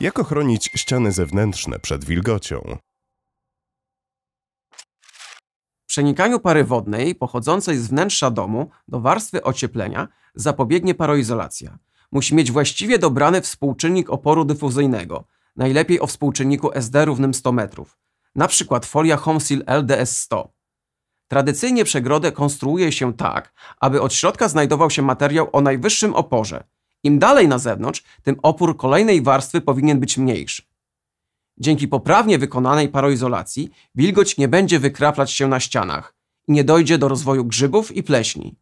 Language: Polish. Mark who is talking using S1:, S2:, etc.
S1: Jak ochronić ściany zewnętrzne przed wilgocią?
S2: Przenikaniu pary wodnej pochodzącej z wnętrza domu do warstwy ocieplenia zapobiegnie paroizolacja. Musi mieć właściwie dobrany współczynnik oporu dyfuzyjnego, najlepiej o współczynniku SD równym 100 metrów, na przykład folia Homesil LDS-100. Tradycyjnie przegrodę konstruuje się tak, aby od środka znajdował się materiał o najwyższym oporze, im dalej na zewnątrz, tym opór kolejnej warstwy powinien być mniejszy. Dzięki poprawnie wykonanej paroizolacji wilgoć nie będzie wykraplać się na ścianach i nie dojdzie do rozwoju grzybów i pleśni.